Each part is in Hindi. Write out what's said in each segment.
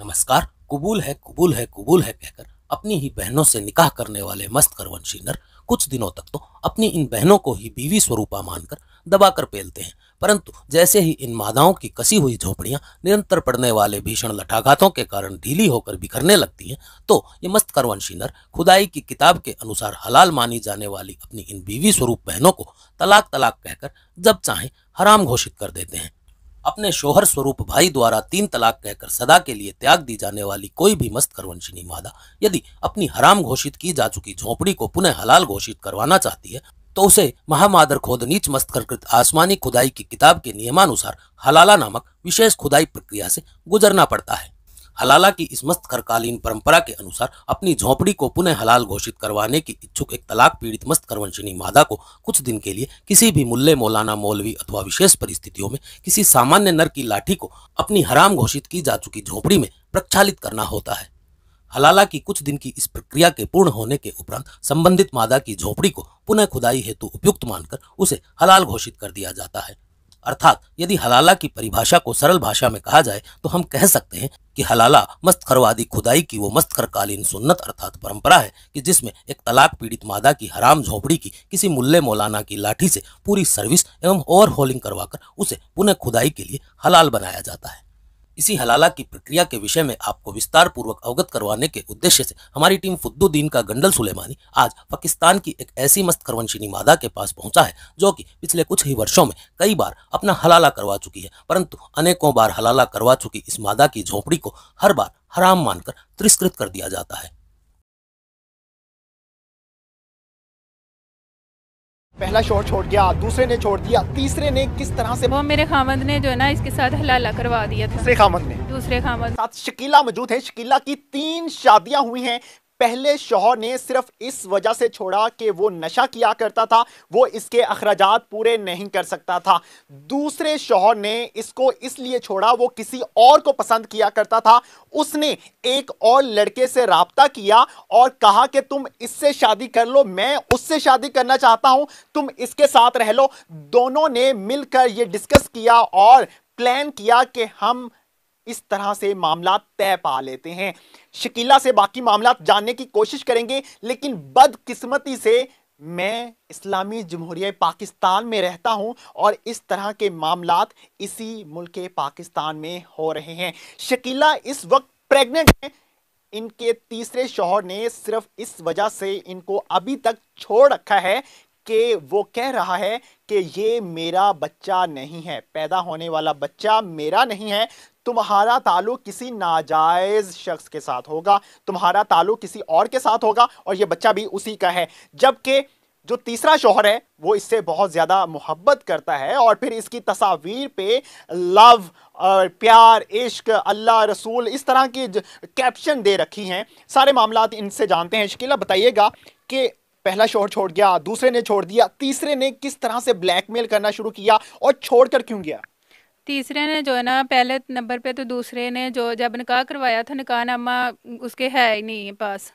नमस्कार कबूल है कबूल है कबूल है कहकर अपनी ही बहनों से निकाह करने वाले मस्त करवंशी नर कुछ दिनों तक तो अपनी इन बहनों को ही बीवी स्वरूपा मानकर दबाकर पेलते हैं परंतु जैसे ही इन मादाओं की कसी हुई झोपड़ियां निरंतर पड़ने वाले भीषण लठाघातों के कारण ढीली होकर बिखरने लगती हैं तो ये मस्त करवंशी नर खुदाई की किताब के अनुसार हलाल मानी जाने वाली अपनी इन बीवी स्वरूप बहनों को तलाक तलाक कहकर जब चाहें हराम घोषित कर देते हैं अपने शोहर स्वरूप भाई द्वारा तीन तलाक कहकर सदा के लिए त्याग दी जाने वाली कोई भी मस्त करवंशिनी मादा यदि अपनी हराम घोषित की जा चुकी झोपड़ी को पुनः हलाल घोषित करवाना चाहती है तो उसे महामादर खोद नीच मस्तकरकृत आसमानी खुदाई की किताब के नियमानुसार हलाला नामक विशेष खुदाई प्रक्रिया से गुजरना पड़ता है हलाला की इस मस्त खरकालीन परंपरा के अनुसार अपनी झोपड़ी को पुनः हलाल घोषित करवाने की इच्छुक एक तलाक पीड़ित मस्त करवंशिनी मादा को कुछ दिन के लिए किसी भी मुल्ले मौलाना मौलवी अथवा विशेष परिस्थितियों में किसी सामान्य नर की लाठी को अपनी हराम घोषित की जा चुकी झोपड़ी में प्रक्षालित करना होता है हलाला की कुछ दिन की इस प्रक्रिया के पूर्ण होने के उपरांत संबंधित मादा की झोपड़ी को पुनः खुदाई हेतु उपयुक्त मानकर उसे हलाल घोषित कर दिया जाता है अर्थात यदि हलाला की परिभाषा को सरल भाषा में कहा जाए तो हम कह सकते हैं कि हलाला मस्तखरवादी खुदाई की वो मस्तखरकालीन सुन्नत अर्थात परंपरा है कि जिसमें एक तलाक पीड़ित मादा की हराम झोपड़ी की किसी मुल्ले मौलाना की लाठी से पूरी सर्विस एवं ओवरहॉलिंग करवाकर उसे पुनः खुदाई के लिए हलाल बनाया जाता है इसी हलाला की प्रक्रिया के विषय में आपको विस्तार पूर्वक अवगत करवाने के उद्देश्य से हमारी टीम फुद्दुद्दीन का गंडल सुलेमानी आज पाकिस्तान की एक ऐसी मस्त करवंशिनी मादा के पास पहुंचा है जो कि पिछले कुछ ही वर्षों में कई बार अपना हलाला करवा चुकी है परंतु अनेकों बार हलाला करवा चुकी इस मादा की झोंपड़ी को हर बार हराम मानकर तिरस्कृत कर दिया जाता है पहला शॉट छोड़ गया दूसरे ने छोड़ दिया तीसरे ने किस तरह से वो मेरे खामद ने जो है ना इसके साथ हलाला करवा दिया था दूसरे खामद ने दूसरे खामद साथ शकीला मौजूद है शकीला की तीन शादियां हुई हैं पहले शोहर ने सिर्फ इस वजह से छोड़ा कि वो नशा किया करता था वो इसके अखराज पूरे नहीं कर सकता था दूसरे शोहर ने इसको इसलिए छोड़ा वो किसी और को पसंद किया करता था उसने एक और लड़के से रबता किया और कहा कि तुम इससे शादी कर लो मैं उससे शादी करना चाहता हूं तुम इसके साथ रह लो दोनों ने मिलकर ये डिस्कस किया और प्लान किया कि हम इस तरह से मामला तय पा लेते हैं शकीला से बाकी मामला जानने की कोशिश करेंगे लेकिन बदकिस्मती से मैं इस्लामी जमहूरिया पाकिस्तान में रहता हूं और इस तरह के मामला इसी मुल्क पाकिस्तान में हो रहे हैं शकीला इस वक्त प्रेग्नेंट है इनके तीसरे शोहर ने सिर्फ इस वजह से इनको अभी तक छोड़ रखा है कि वो कह रहा है कि ये मेरा बच्चा नहीं है पैदा होने वाला बच्चा मेरा नहीं है तुम्हारा ताल्लुक किसी नाजायज़ शख्स के साथ होगा तुम्हारा ताल्लुक किसी और के साथ होगा और ये बच्चा भी उसी का है जबकि जो तीसरा शोहर है वो इससे बहुत ज़्यादा मोहब्बत करता है और फिर इसकी तस्वीर पे लव और प्यार इश्क अल्लाह रसूल इस तरह की कैप्शन दे रखी हैं सारे मामला इनसे जानते हैं शकीला बताइएगा कि पहला शोर छोड़ गया दूसरे ने छोड़ दिया तीसरे ने किस तरह से ब्लैकमेल करना शुरू किया और छोड़ कर क्यों गया तीसरे ने जो है ना पहले नंबर पे तो दूसरे ने जो जब निकाह करवाया था निकाह नामा उसके है ही नहीं पास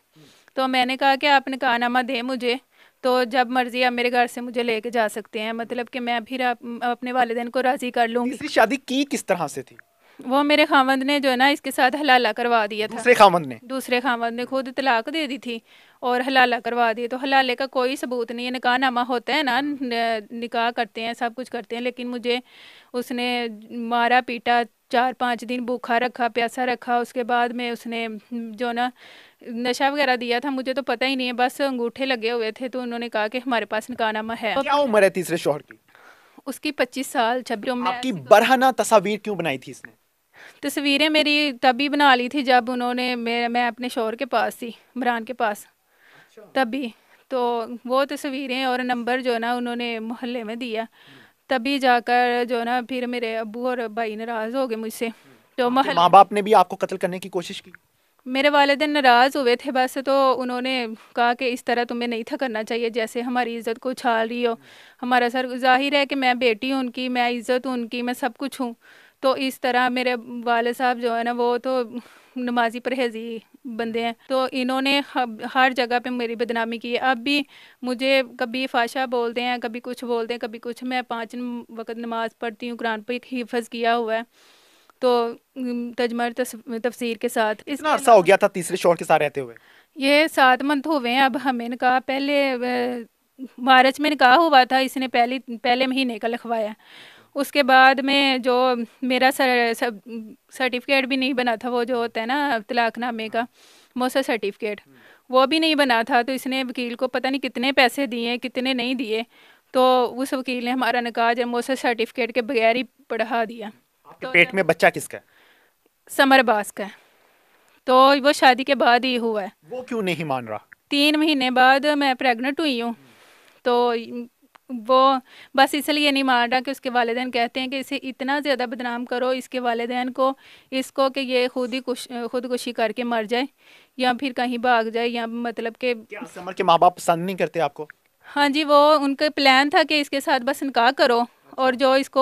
तो मैंने कहा कि आप निकाह नामा दें मुझे तो जब मर्जी आप मेरे घर से मुझे लेके जा सकते हैं मतलब कि मैं फिर अपने वालदेन को राज़ी कर लूँगी शादी की किस तरह से थी वो मेरे खामद ने जो है ना इसके साथ हलाला करवा दिया था दूसरे खामद ने दूसरे खामद ने खुद तलाक दे दी थी और हलाला करवा दी तो हलाले का कोई सबूत नहीं है नामा होता है ना निकाह करते हैं सब कुछ करते हैं लेकिन मुझे उसने मारा पीटा चार पाँच दिन भूखा रखा प्यासा रखा उसके बाद में उसने जो ना नशा वगैरह दिया था मुझे तो पता ही नहीं है बस अंगूठे लगे हुए थे तो उन्होंने कहा कि हमारे पास नामा है क्या उम्र है तीसरे शोहर की उसकी पच्चीस साल छब्बीस बरहना तस्वीर क्यों बनाई थी इसने तस्वीरें तो मेरी तभी बना ली थी जब उन्होंने मेरे मैं अपने शोर के पास थी इमरान के पास अच्छा। तभी तो वो तस्वीरें तो और नंबर जो ना उन्होंने मोहल्ले में दिया तभी जाकर जो ना फिर मेरे अबू और भाई नाराज़ हो गए मुझसे तो, हाँ, तो महल माँ बाप ने भी आपको कत्ल करने की कोशिश की मेरे वालदे नाराज़ हुए थे बस तो उन्होंने कहा कि इस तरह तुम्हें नहीं था करना चाहिए जैसे हमारी इज़्ज़त को उछाल रही हो हमारा सर जाहिर है कि मैं बेटी हूँ उनकी मैं इज़्ज़त हूँ उनकी मैं सब कुछ हूँ तो इस तरह मेरे वाले साहब जो है ना वो तो नमाजी परहेजी बंदे हैं तो इन्होंने हर जगह पे मेरी बदनामी की है अब भी मुझे कभी फाशा बोलते हैं कभी कुछ बोलते हैं कभी कुछ मैं पाँच वक्त नमाज़ पढ़ती हूँ कुरान पर हिफज किया हुआ है तो तजमर तफसीर के साथ इतना अर्सा हो गया था तीसरे शोर के साथ रहते हुए ये सात मंथ हुए हैं अब हमें कहा पहले मार्च में निकाह हुआ था इसने पहले पहले महीने का लिखवाया उसके बाद में जो मेरा सर, सर, सर्टिफिकेट भी नहीं बना था वो जो होता है ना तलाकनामे का मौसा सर्टिफिकेट वो भी नहीं बना था तो इसने वकील को पता नहीं कितने पैसे दिए कितने नहीं दिए तो उस वकील ने हमारा निकाज जो मौसा सर्टिफिकेट के बगैर ही पढ़ा दिया तो पेट में बच्चा किसका समर बास का तो वो शादी के बाद ही हुआ है वो क्यों नहीं मान रहा तीन महीने बाद मैं प्रेग्नेंट हुई हूँ तो वो बस इसलिए नहीं रहा कि उसके वालदेन कहते हैं कि इसे इतना ज़्यादा बदनाम करो इसके वालदेन को इसको कि ये खुद ही खुदकुशी करके मर जाए या फिर कहीं भाग जाए या मतलब के समर के माँ बाप पसंद नहीं करते आपको हाँ जी वो उनका प्लान था कि इसके साथ बस इनका करो अच्छा। और जो इसको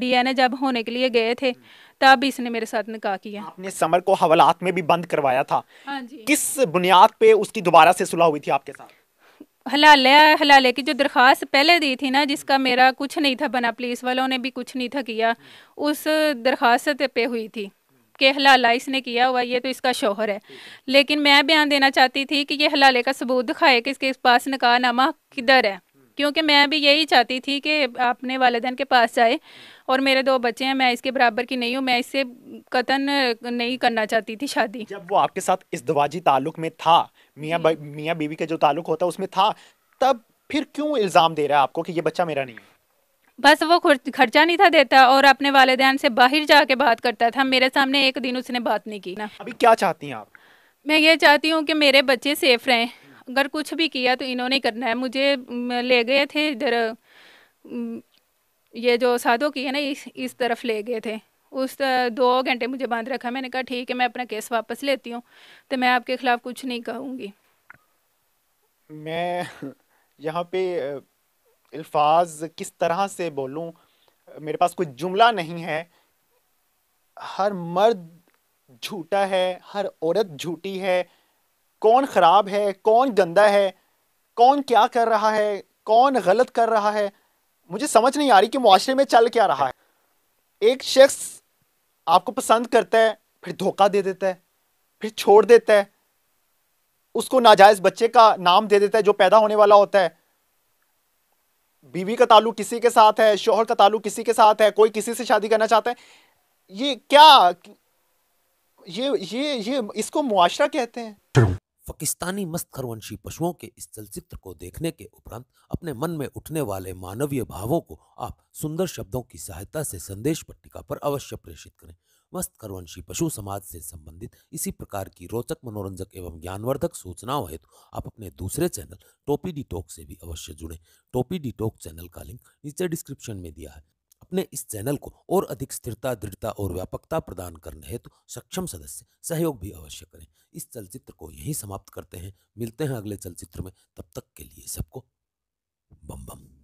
डीएनए जब होने के लिए गए थे हम्म। तब इसने मेरे साथ निकाह किया आपने समर को हवालात में भी बंद करवाया था हाँ जी किस बुनियाद पे उसकी दोबारा से सुलह हुई थी आपके साथ हलाले हलाले की जो दरख्वास्त पहले दी थी ना जिसका मेरा कुछ नहीं था बना पुलिस वालों ने भी कुछ नहीं था किया उस दरख्वास्त पे हुई थी कि हलाला इसने किया हुआ ये तो इसका शोहर है लेकिन मैं बयान देना चाहती थी कि ये हलाले का सबूत दिखाए कि इसके पास निकाहनामा किधर है क्योंकि मैं भी यही चाहती थी कि अपने वालदेन के पास जाए और मेरे दो बच्चे हैं मैं इसके बराबर की नहीं हूँ मैं इससे कतन नहीं करना चाहती थी शादी जब वो आपके साथ इस दवाजी ताल्लुक में था मियाँ मियाँ बीवी का जो ताल्लुक होता उसमें था तब फिर क्यों इल्ज़ाम दे रहा है आपको कि ये बच्चा मेरा नहीं है बस वो खर्चा नहीं था देता और अपने वालदेन से बाहर जाके बात करता था मेरे सामने एक दिन उसने बात नहीं की ना अभी क्या चाहती हैं आप मैं ये चाहती हूँ कि मेरे बच्चे सेफ रहें अगर कुछ भी किया तो इन्होंने करना है मुझे ले गए थे इधर ये जो साधो की है ना इस इस तरफ ले गए थे उस दो घंटे मुझे बांध रखा मैंने कहा ठीक है मैं अपना केस वापस लेती हूँ तो मैं आपके खिलाफ कुछ नहीं कहूँगी मैं यहाँ पे अल्फाज किस तरह से बोलूँ मेरे पास कोई जुमला नहीं है हर मर्द झूठा है हर औरत झूठी है कौन ख़राब है कौन गंदा है कौन क्या कर रहा है कौन गलत कर रहा है मुझे समझ नहीं आ रही कि मुआरे में चल क्या रहा है एक शख्स आपको पसंद करता है फिर धोखा दे देता है फिर छोड़ देता है उसको नाजायज़ बच्चे का नाम दे देता है जो पैदा होने वाला होता है बीवी का ताल्लुक किसी के साथ है शोहर का ताल्लुक किसी के साथ है कोई किसी से शादी करना चाहता है ये क्या ये ये ये इसको मुआशरा कहते हैं पाकिस्तानी मस्त खरवंशी पशुओं के इस चलचित्र को देखने के उपरांत अपने मन में उठने वाले मानवीय भावों को आप सुंदर शब्दों की सहायता से संदेश पट्टिका पर अवश्य प्रेषित करें मस्त खरवंशी पशु समाज से संबंधित इसी प्रकार की रोचक मनोरंजक एवं ज्ञानवर्धक सूचनाओं हेतु तो आप अपने दूसरे चैनल टोपी डी टॉक से भी अवश्य जुड़ें टोपी डी टॉक चैनल का लिंक नीचे डिस्क्रिप्शन में दिया है अपने इस चैनल को और अधिक स्थिरता दृढ़ता और व्यापकता प्रदान करने हेतु तो सक्षम सदस्य सहयोग भी अवश्य करें इस चलचित्र को यहीं समाप्त करते हैं मिलते हैं अगले चलचित्र में तब तक के लिए सबको बम बम